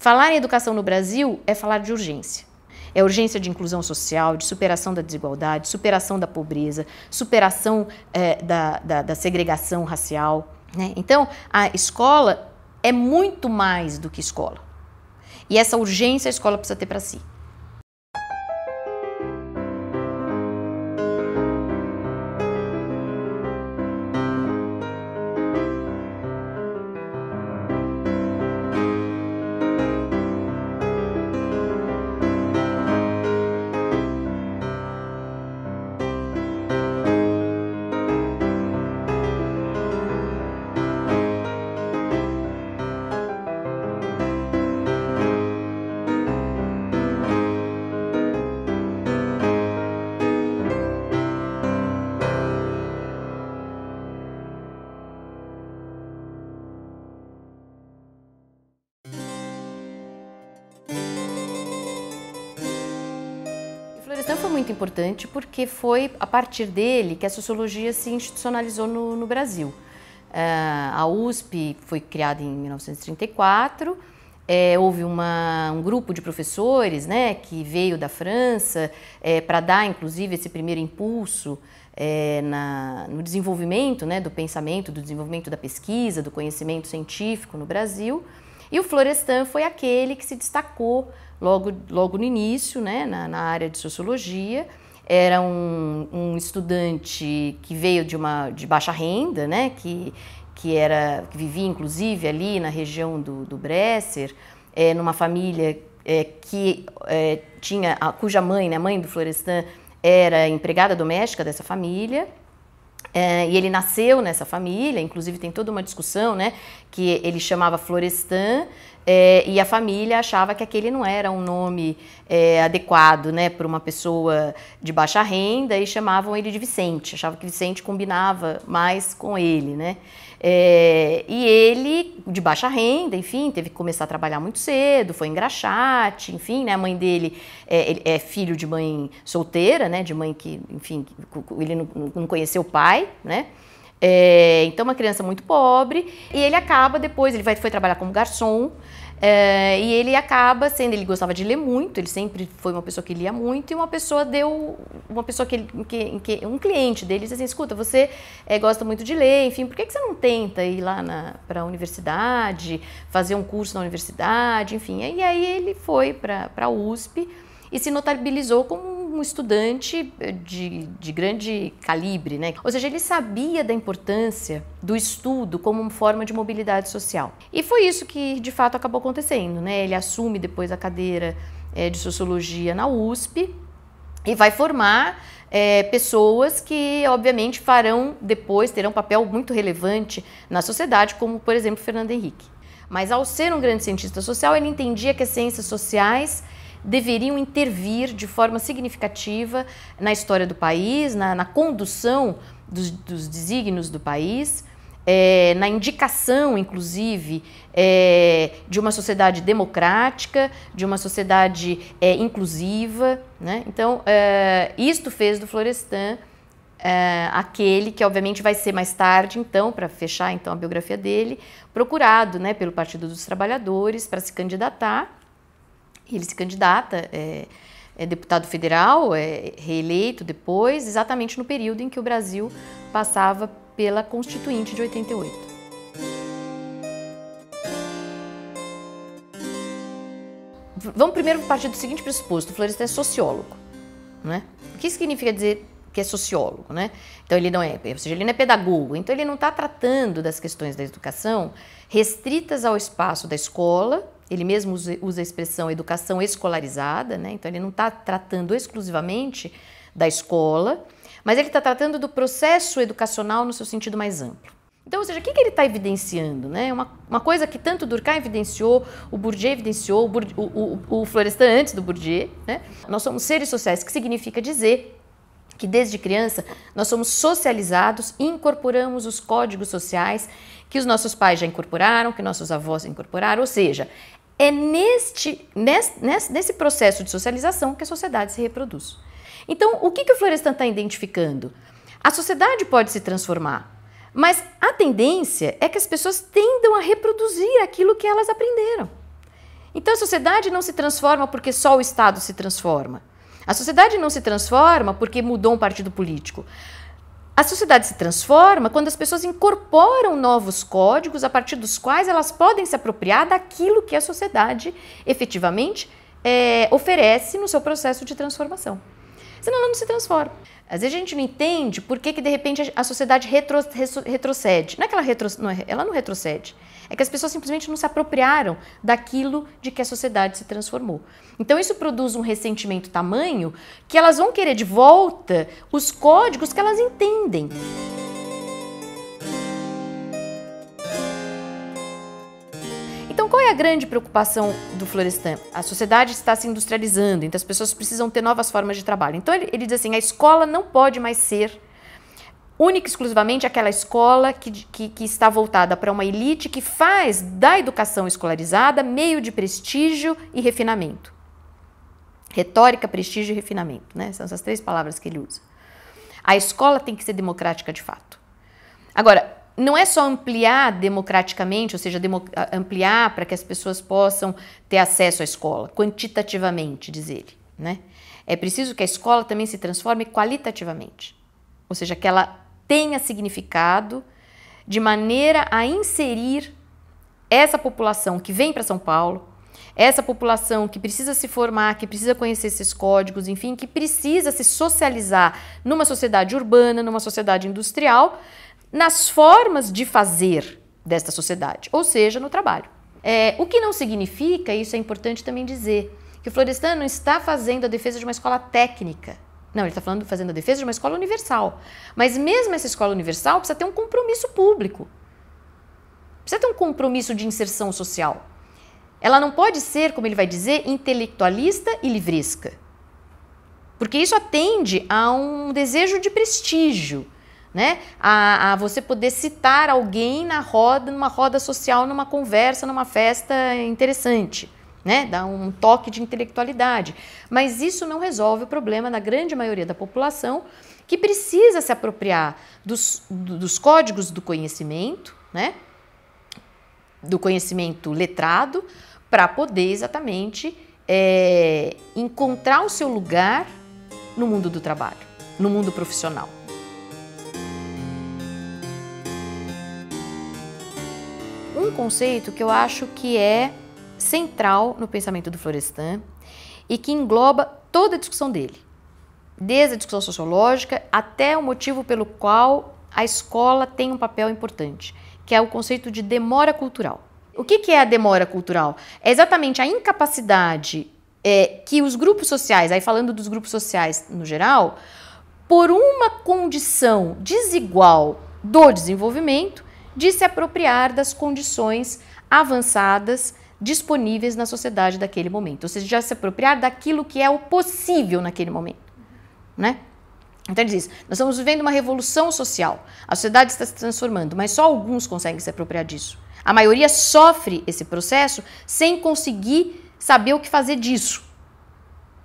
Falar em educação no Brasil é falar de urgência. É urgência de inclusão social, de superação da desigualdade, superação da pobreza, superação é, da, da, da, segregação racial. Né? Então, a escola é muito mais do que escola. E essa urgência a escola precisa ter para si. Castan foi muito importante porque foi a partir dele que a sociologia se institucionalizou no, no Brasil. Uh, a USP foi criada em 1934. É, houve uma, um grupo de professores né, que veio da França é, para dar, inclusive, esse primeiro impulso é, na, no desenvolvimento né, do pensamento, do desenvolvimento da pesquisa, do conhecimento científico no Brasil. E o Florestan foi aquele que se destacou logo, logo no início, né, na, na área de sociologia. Era um, um, estudante que veio de uma de baixa renda, né, que, que, era, que vivia inclusive ali na região do, do Bresser, é, numa família é, que é, tinha, a, cuja mãe, né, a mãe do Florestan, era empregada doméstica dessa família é, e ele nasceu nessa família, inclusive tem toda uma discussão, né? Que ele chamava Florestan é, e a família achava que aquele não era um nome é, adequado né, para uma pessoa de baixa renda e chamavam ele de Vicente, achava que Vicente combinava mais com ele. Né? É, e ele, de baixa renda, enfim, teve que começar a trabalhar muito cedo, foi engraxate, enfim, né, a mãe dele é, é filho de mãe solteira, né, de mãe que, enfim, ele não, não conheceu o pai, né? É, então, uma criança muito pobre, e ele acaba depois, ele vai, foi trabalhar como garçom, é, e ele acaba sendo, ele gostava de ler muito, ele sempre foi uma pessoa que lia muito, e uma pessoa deu, uma pessoa que, que, que um cliente dele disse assim, escuta, você é, gosta muito de ler, enfim, por que, que você não tenta ir lá para a universidade, fazer um curso na universidade, enfim, e aí ele foi para a USP e se notabilizou como um estudante eh, de, de grande calibre, né? Ou seja, ele sabia da importância do estudo como uma forma de mobilidade social. E foi isso que de fato acabou acontecendo, né? Ele assume depois a cadeira é, de sociologia na USP e vai formar é, pessoas que, obviamente, farão depois, terão um papel muito relevante na sociedade, como, por exemplo, Fernando Henrique. Mas ao ser um grande cientista social, ele entendia que as ciências sociais deveriam intervir de forma significativa na história do país, na, na condução dos, dos desígnios do país. É, na indicação, inclusive, é, de uma sociedade democrática, de uma sociedade é, inclusiva. Né? Então, é, isto fez do Florestan é, aquele que, obviamente, vai ser mais tarde, então, para fechar então a biografia dele, procurado né, pelo Partido dos Trabalhadores para se candidatar ele se candidata, é, é deputado federal, é reeleito depois, exatamente no período em que o Brasil passava pela Constituinte de 88. Vamos primeiro partir do seguinte pressuposto: o Floresta é sociólogo. Né? O que significa dizer que é sociólogo, né? Então ele não é, ou seja, ele não é pedagogo, então ele não está tratando das questões da educação restritas ao espaço da escola ele mesmo usa a expressão educação escolarizada, né? então ele não está tratando exclusivamente da escola, mas ele está tratando do processo educacional no seu sentido mais amplo. Então, ou seja, o que, que ele está evidenciando? Né? Uma, uma, coisa que tanto Durkheim evidenciou, o Bourdieu evidenciou, o, Bourdieu, o, o, o Florestan antes do Bourdieu. Né? Nós somos seres sociais, que significa dizer que desde criança nós somos socializados e incorporamos os códigos sociais que os nossos pais já incorporaram, que nossos avós incorporaram, ou seja, é neste, nesse, nesse processo de socialização que a sociedade se reproduz. Então, o que, que o Florestan está identificando? A sociedade pode se transformar, mas a tendência é que as pessoas tendam a reproduzir aquilo que elas aprenderam. Então a sociedade não se transforma porque só o Estado se transforma. A sociedade não se transforma porque mudou um partido político. A sociedade se transforma quando as pessoas incorporam novos códigos a partir dos quais elas podem se apropriar daquilo que a sociedade efetivamente é, oferece no seu processo de transformação senão ela não se transforma. Às vezes a gente não entende por que, que de repente a sociedade retro, retrocede. Não é que ela, retro, não é, ela não retrocede, é que as pessoas simplesmente não se apropriaram daquilo de que a sociedade se transformou. Então isso produz um ressentimento tamanho que elas vão querer de volta os códigos que elas entendem. É a grande preocupação do Florestan? A sociedade está se industrializando, então as pessoas precisam ter novas formas de trabalho. Então ele, ele diz assim: a escola não pode mais ser única e exclusivamente aquela escola que, que, que está voltada para uma elite que faz da educação escolarizada meio de prestígio e refinamento. Retórica, prestígio e refinamento, né? São essas três palavras que ele usa. A escola tem que ser democrática de fato. Agora, não é só ampliar democraticamente, ou seja, demo, ampliar para que as pessoas possam ter acesso à escola, quantitativamente, diz ele. Né? É preciso que a escola também se transforme qualitativamente, ou seja, que ela tenha significado de maneira a inserir essa população que vem para São Paulo, essa população que precisa se formar, que precisa conhecer esses códigos, enfim, que precisa se socializar numa sociedade urbana, numa sociedade industrial, nas formas de fazer desta sociedade, ou seja, no trabalho. É, o que não significa, isso é importante também dizer, que o Florestan não está fazendo a defesa de uma escola técnica. Não, ele está falando fazendo a defesa de uma escola universal. Mas mesmo essa escola universal precisa ter um compromisso público. Precisa ter um compromisso de inserção social. Ela não pode ser, como ele vai dizer, intelectualista e livresca. Porque isso atende a um desejo de prestígio né? A, a, você poder citar alguém na roda, numa roda social, numa conversa, numa festa interessante, né? Dá um toque de intelectualidade. Mas isso não resolve o problema da grande maioria da população que precisa se apropriar dos, dos códigos do conhecimento, né? Do conhecimento letrado para poder exatamente é, encontrar o seu lugar no mundo do trabalho, no mundo profissional. um conceito que eu acho que é central no pensamento do Florestan e que engloba toda a discussão dele, desde a discussão sociológica até o motivo pelo qual a escola tem um papel importante, que é o conceito de demora cultural. O que, é a demora cultural? É exatamente a incapacidade é, que os grupos sociais, aí falando dos grupos sociais no geral, por uma condição desigual do desenvolvimento, de se apropriar das condições avançadas disponíveis na sociedade daquele momento, ou seja, já se apropriar daquilo que é o possível naquele momento, né? Então ele diz: nós estamos vivendo uma revolução social, a sociedade está se transformando, mas só alguns conseguem se apropriar disso. A maioria sofre esse processo sem conseguir saber o que fazer disso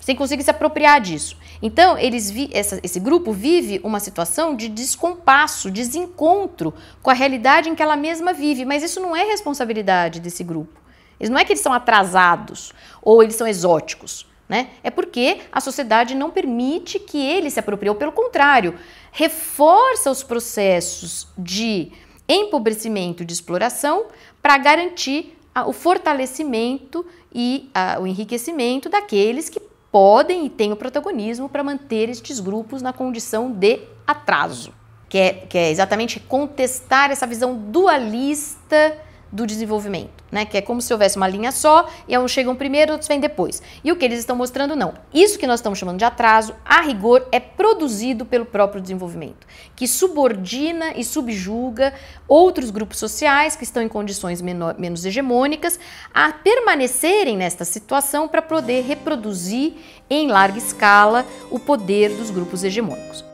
sem conseguir se apropriar disso. Então, eles essa, esse grupo vive uma situação de descompasso, desencontro com a realidade em que ela mesma vive, mas isso não é responsabilidade desse grupo. não é que eles são atrasados ou eles são exóticos. Né? É porque a sociedade não permite que eles se apropriem, ou pelo contrário, reforça os processos de empobrecimento, de exploração, para garantir o fortalecimento e a, o enriquecimento daqueles que podem e têm o protagonismo para manter estes grupos na condição de atraso, que é, que é exatamente contestar essa visão dualista do desenvolvimento, né? Que é como se houvesse uma linha só e é uns chegam primeiro, outros vêm depois. E o que eles estão mostrando não. Isso que nós estamos chamando de atraso, a rigor, é produzido pelo próprio desenvolvimento, que subordina e subjuga outros grupos sociais que estão em condições menor, menos hegemônicas a permanecerem nesta situação para poder reproduzir em larga escala o poder dos grupos hegemônicos.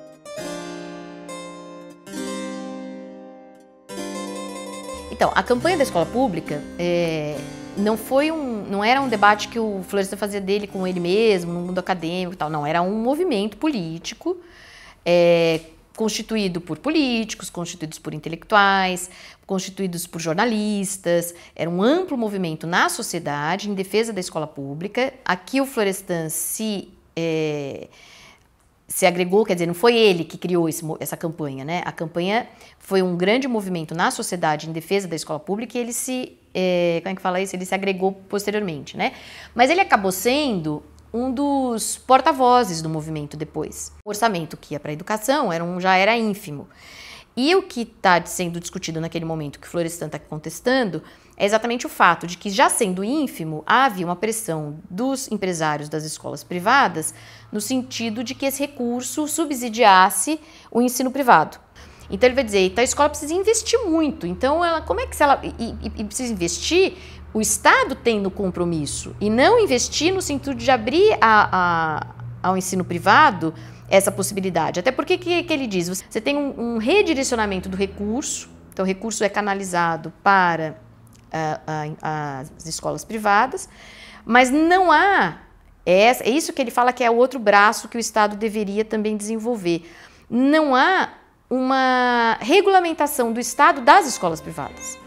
Então, a campanha da escola pública é, não foi um, não era um debate que o Florestan fazia dele com ele mesmo, no mundo acadêmico e tal, não, era um movimento político é, constituído por políticos, constituídos por intelectuais, constituídos por jornalistas, era um amplo movimento na sociedade em defesa da escola pública. Aqui o Florestan se é, se agregou, quer dizer, não foi ele que criou esse, essa campanha, né? A campanha foi um grande movimento na sociedade em defesa da escola pública e ele se, é, como é que fala isso? Ele se agregou posteriormente, né? Mas ele acabou sendo um dos porta-vozes do movimento depois. O orçamento que ia para a educação era um, já era ínfimo. E o que está sendo discutido naquele momento, que Florestan está contestando, é exatamente o fato de que, já sendo ínfimo, havia uma pressão dos empresários das escolas privadas no sentido de que esse recurso subsidiasse o ensino privado. Então ele vai dizer, então, a escola precisa investir muito. Então ela, como é que se ela e, e, e precisa investir? O Estado tem no compromisso e não investir no sentido de abrir a, a, ao ensino privado essa possibilidade. Até porque que, que ele diz, você tem um, um redirecionamento do recurso. Então o recurso é canalizado para as escolas privadas, mas não há. É isso que ele fala que é o outro braço que o Estado deveria também desenvolver. Não há uma regulamentação do Estado das escolas privadas.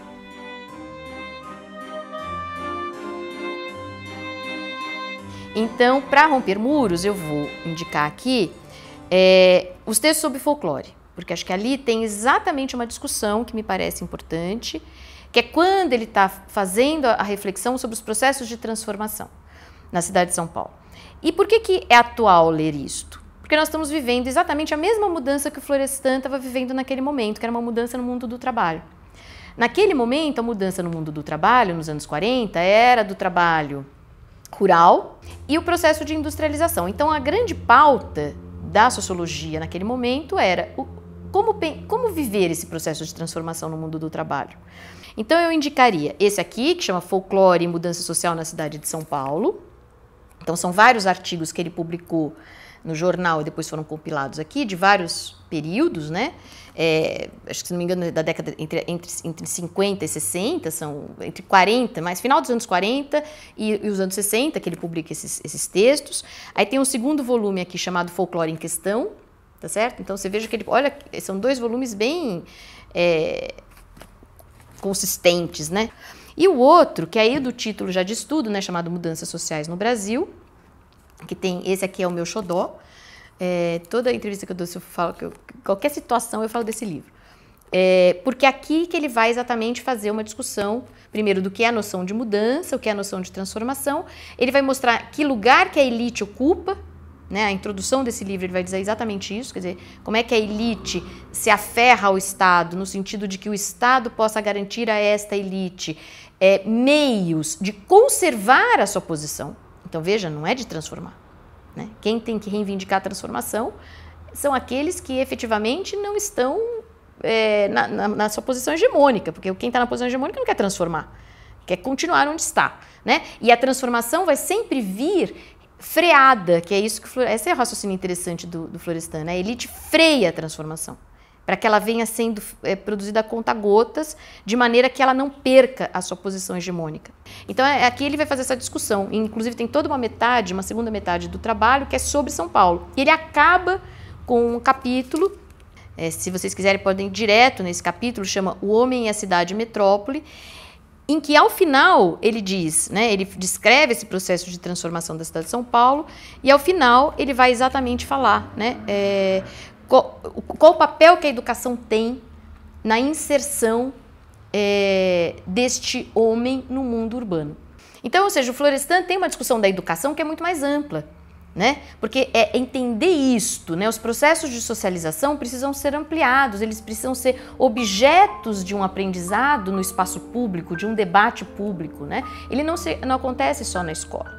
Então, para romper muros, eu vou indicar aqui é, os textos sobre folclore, porque acho que ali tem exatamente uma discussão que me parece importante que é quando ele está fazendo a reflexão sobre os processos de transformação na cidade de São Paulo. E por que, que é atual ler isto? Porque nós estamos vivendo exatamente a mesma mudança que o Florestan estava vivendo naquele momento, que era uma mudança no mundo do trabalho. Naquele momento, a mudança no mundo do trabalho, nos anos 40, era do trabalho rural e o processo de industrialização. Então, a grande pauta da sociologia naquele momento era o, como, como viver esse processo de transformação no mundo do trabalho? Então eu indicaria esse aqui, que chama Folclore e Mudança Social na Cidade de São Paulo. Então são vários artigos que ele publicou no jornal e depois foram compilados aqui, de vários períodos, né? É, acho que, se não me engano, é da década entre, entre, entre 50 e 60, são entre 40, mas final dos anos 40 e, e os anos 60 que ele publica esses, esses textos. Aí tem um segundo volume aqui chamado Folclore em Questão, tá certo? Então você veja que ele, olha, são dois volumes bem é, consistentes, né? E o outro, que aí é do título já diz tudo, né, chamado Mudanças Sociais no Brasil, que tem, esse aqui é o meu xodó, é, toda entrevista que eu dou, eu falo que eu, qualquer situação eu falo desse livro. É, porque é aqui que ele vai exatamente fazer uma discussão, primeiro, do que é a noção de mudança, o que é a noção de transformação. Ele vai mostrar que lugar que a elite ocupa né? A introdução desse livro ele vai dizer exatamente isso, quer dizer, como é que a elite se aferra ao Estado, no sentido de que o Estado possa garantir a esta elite é, meios de conservar a sua posição. Então veja, não é de transformar. Né? Quem tem que reivindicar a transformação são aqueles que efetivamente não estão é, na, na, na sua posição hegemônica, porque quem está na posição hegemônica não quer transformar quer continuar onde está. Né? E a transformação vai sempre vir freada, que é isso que esse é o raciocínio interessante do, do Florestan, né? a elite freia a transformação para que ela venha sendo é, produzida a conta gotas, de maneira que ela não perca a sua posição hegemônica. Então, é, aqui ele vai fazer essa discussão. E, inclusive, tem toda uma metade, uma segunda metade do trabalho, que é sobre São Paulo. E ele acaba com um capítulo, é, se vocês quiserem, podem ir direto nesse capítulo, chama O Homem e a Cidade Metrópole, em que ao final ele diz, né, ele descreve esse processo de transformação da cidade de São Paulo e ao final ele vai exatamente falar, né, é, qual, qual, o papel que a educação tem na inserção é, deste homem no mundo urbano. Então, ou seja, o Florestan tem uma discussão da educação que é muito mais ampla, né? Porque é entender isto, né? Os processos de socialização precisam ser ampliados, eles precisam ser objetos de um aprendizado no espaço público, de um debate público, né? Ele não, se, não acontece só na escola.